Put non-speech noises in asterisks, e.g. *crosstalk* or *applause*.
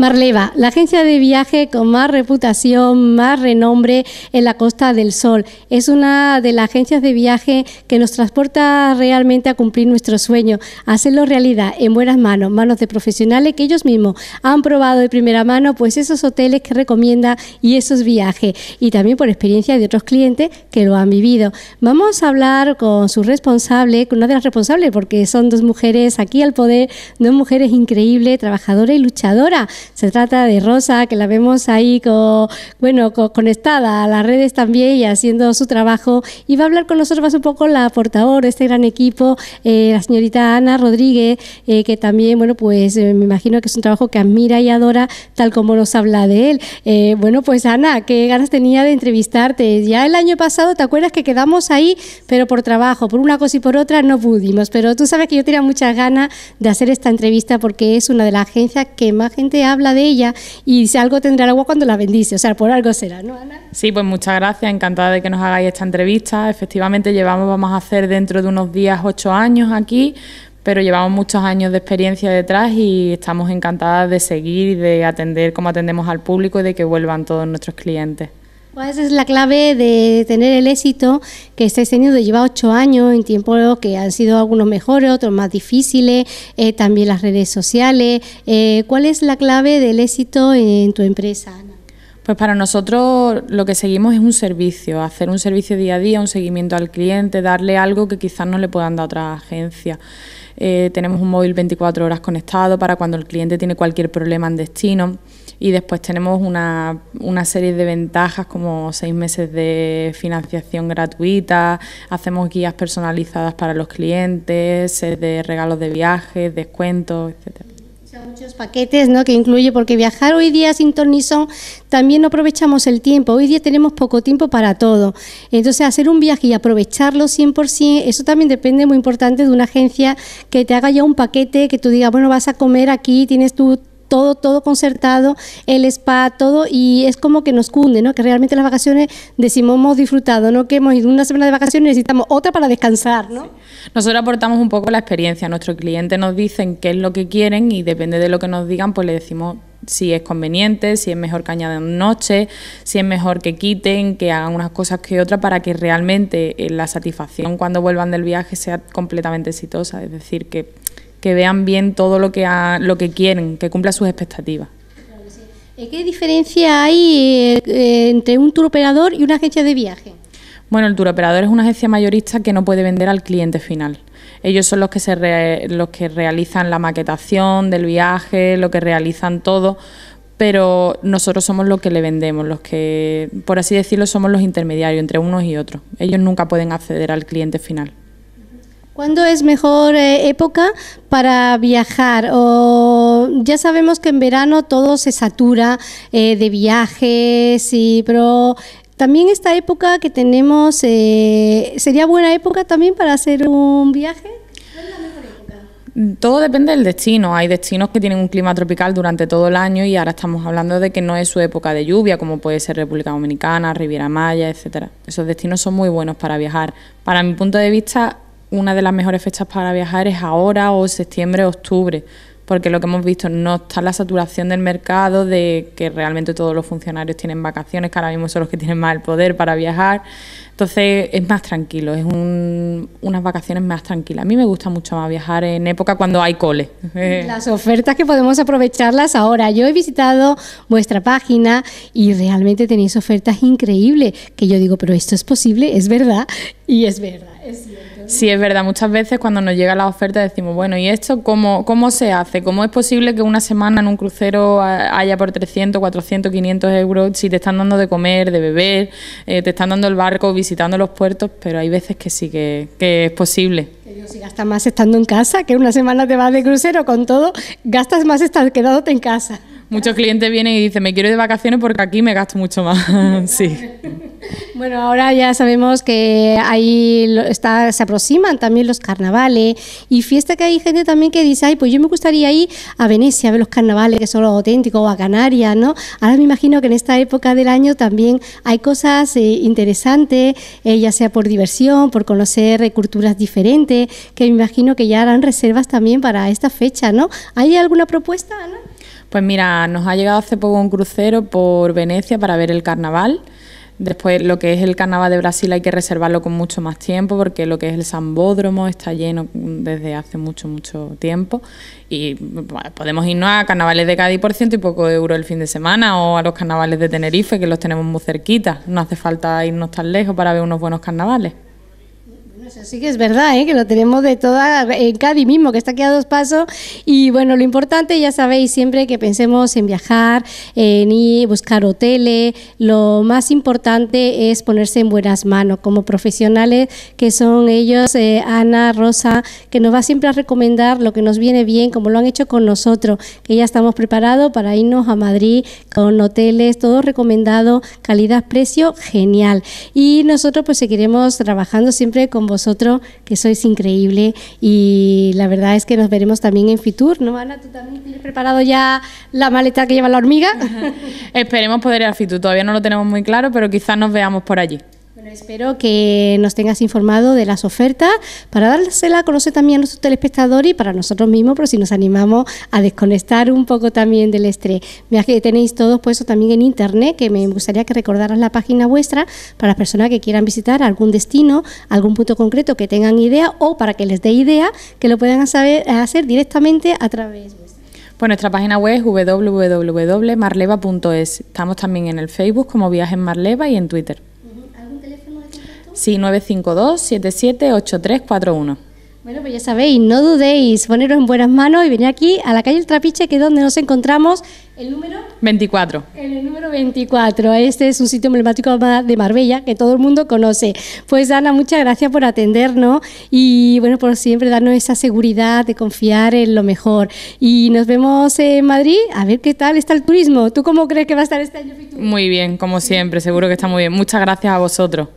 Marleva, la agencia de viaje con más reputación, más renombre en la Costa del Sol. Es una de las agencias de viaje que nos transporta realmente a cumplir nuestro sueño, a hacerlo realidad en buenas manos, manos de profesionales que ellos mismos han probado de primera mano, pues esos hoteles que recomienda y esos viajes, y también por experiencia de otros clientes que lo han vivido. Vamos a hablar con su responsable, con una de las responsables, porque son dos mujeres aquí al poder, dos mujeres increíbles, trabajadoras y luchadoras. Se trata de Rosa, que la vemos ahí con, bueno, conectada a las redes también y haciendo su trabajo. Y va a hablar con nosotros un poco la portadora de este gran equipo, eh, la señorita Ana Rodríguez, eh, que también, bueno, pues eh, me imagino que es un trabajo que admira y adora, tal como nos habla de él. bueno, pues Ana, qué ganas tenía de entrevistarte. Ya el año pasado, ¿te acuerdas que quedamos ahí, pero por trabajo, por una cosa y por otra no pudimos? Pero tú sabes que yo tenía muchas ganas de hacer esta entrevista porque es una de las agencias que más gente habla habla de ella y si algo tendrá agua cuando la bendice, o sea, por algo será, Sí, pues muchas gracias, encantada de que nos hagáis esta entrevista. Efectivamente, llevamos, vamos a hacer dentro de unos días ocho años aquí, pero llevamos muchos años de experiencia detrás y estamos encantadas de seguir y de atender como atendemos al público y de que vuelvan todos nuestros clientes. ¿Cuál pues es la clave de tener el éxito que estáis teniendo. Lleva ocho años en tiempos que han sido algunos mejores, otros más difíciles, eh, también las redes sociales. Eh, ¿Cuál es la clave del éxito en tu empresa? Pues para nosotros lo que seguimos es un servicio, hacer un servicio día a día, un seguimiento al cliente, darle algo que quizás no le puedan dar a otras agencias. Eh, tenemos un móvil 24 horas conectado para cuando el cliente tiene cualquier problema en destino y después tenemos una, una serie de ventajas como seis meses de financiación gratuita, hacemos guías personalizadas para los clientes, eh, de regalos de viajes, descuentos, etcétera muchos paquetes ¿no? que incluye, porque viajar hoy día sin tornizón también no aprovechamos el tiempo. Hoy día tenemos poco tiempo para todo. Entonces, hacer un viaje y aprovecharlo 100%, eso también depende muy importante de una agencia que te haga ya un paquete, que tú digas, bueno, vas a comer aquí, tienes tu todo, todo concertado, el spa, todo, y es como que nos cunde, ¿no? Que realmente las vacaciones decimos hemos disfrutado, ¿no? Que hemos ido una semana de vacaciones y necesitamos otra para descansar, ¿no? Nosotros aportamos un poco la experiencia, nuestros clientes nos dicen qué es lo que quieren y depende de lo que nos digan, pues le decimos si es conveniente, si es mejor que añaden noche, si es mejor que quiten, que hagan unas cosas que otras para que realmente eh, la satisfacción cuando vuelvan del viaje sea completamente exitosa, es decir, que que vean bien todo lo que, lo que quieren, que cumpla sus expectativas. Eh, ¿Qué diferencia hay eh, eh, entre un tour operador y una agencia de viaje? Bueno, el tour operador es una agencia mayorista que no puede vender al cliente final. Ellos son los que, se los que realizan la maquetación del viaje, lo que realizan todo, pero nosotros somos los que le vendemos, los que, por así decirlo, somos los intermediarios entre unos y otros. Ellos nunca pueden acceder al cliente final. ¿Cuándo es mejor eh, época para viajar? O, ya sabemos que en verano todo se satura eh, de viajes, y, pero también esta época que tenemos, eh, ¿sería buena época también para hacer un viaje? Todo depende del destino. Hay destinos que tienen un clima tropical durante todo el año y ahora estamos hablando de que no es su época de lluvia, como puede ser República Dominicana, Riviera Maya, etcétera. Esos destinos son muy buenos para viajar. Para mi punto de vista, una de las mejores fechas para viajar es ahora o septiembre, octubre, porque lo que hemos visto no está la saturación del mercado, de que realmente todos los funcionarios tienen vacaciones, que ahora mismo son los que tienen más el poder para viajar. Entonces es más tranquilo, es un, unas vacaciones más tranquilas. A mí me gusta mucho más viajar en época cuando hay cole. *laughs* Las ofertas que podemos aprovecharlas ahora. Yo he visitado vuestra página y realmente tenéis ofertas increíbles que yo digo, pero esto es posible, es verdad y es verdad, es verdad. Sí, es verdad. Muchas veces cuando nos llega la oferta decimos, bueno, ¿y esto cómo, cómo se hace? ¿Cómo es posible que una semana en un crucero haya por 300, 400, 500 euros si te están dando de comer, de beber, eh, te están dando el barco, visitando los puertos? Pero hay veces que sí que, es posible. Si gastas más estando en casa, que una semana te vas de crucero con todo, gastas más estar quedándote en casa. Muchos clientes vienen y dicen, me quiero de vacaciones porque aquí me gasto mucho más. *laughs* sí. *laughs* Bueno, ahora ya sabemos que ahí se aproximan también los carnavales y fiesta que hay gente también que dice, ay, pues yo me gustaría ir a Venecia a ver los carnavales que son los auténticos o a Canarias, ¿no? Ahora me imagino que en esta época del año también hay cosas eh, interesantes, eh, ya sea por diversión, por conocer eh, culturas diferentes, que me imagino que ya harán reservas también para esta fecha, ¿no? ¿Hay alguna propuesta, Ana? Pues mira, nos ha llegado hace poco un crucero por Venecia para ver el carnaval Después lo que es el carnaval de Brasil hay que reservarlo con mucho más tiempo porque lo que es el Sambódromo está lleno desde hace mucho, mucho tiempo. Y podemos irnos a carnavales de Cádiz por ciento y poco euro el fin de semana o a los carnavales de Tenerife que los tenemos muy cerquita. No hace falta irnos tan lejos para ver unos buenos carnavales. Así sí que es verdad, ¿eh? que lo tenemos de toda, en Cádiz mismo, que está aquí a dos pasos. Y bueno, lo importante, ya sabéis, siempre que pensemos en viajar, en ir, buscar hoteles, lo más importante es ponerse en buenas manos, como profesionales que son ellos, eh, Ana, Rosa, que nos va siempre a recomendar lo que nos viene bien, como lo han hecho con nosotros, que ya estamos preparados para irnos a Madrid con hoteles, todo recomendado, calidad, precio, genial. Y nosotros pues seguiremos trabajando siempre con vosotros vosotros, que sois increíble y la verdad es que nos veremos también en Fitur, ¿no, Ana? ¿Tú también tienes preparado ya la maleta que lleva la hormiga? *laughs* Esperemos poder ir a Fitur, todavía no lo tenemos muy claro, pero quizás nos veamos por allí espero que nos tengas informado de las ofertas para dársela a conocer también a nuestros telespectadores y para nosotros mismos, pero si nos animamos a desconectar un poco también del estrés. Mira que tenéis todos eso también en internet, que me gustaría que recordaras la página vuestra para las personas que quieran visitar algún destino, algún punto concreto que tengan idea o para que les dé idea, que lo puedan saber, hacer directamente a través vuestra. Pues nuestra página web es www.marleva.es. Estamos también en el Facebook como Viajes Marleva y en Twitter. Sí, 952-778341. Bueno, pues ya sabéis, no dudéis, poneros en buenas manos y venir aquí a la calle El Trapiche, que es donde nos encontramos. ¿El número? 24. el número 24. Este es un sitio emblemático de Marbella que todo el mundo conoce. Pues Ana, muchas gracias por atendernos y bueno, por siempre darnos esa seguridad de confiar en lo mejor. Y nos vemos en Madrid a ver qué tal está el turismo. ¿Tú cómo crees que va a estar este año? Muy bien, como siempre, seguro que está muy bien. Muchas gracias a vosotros.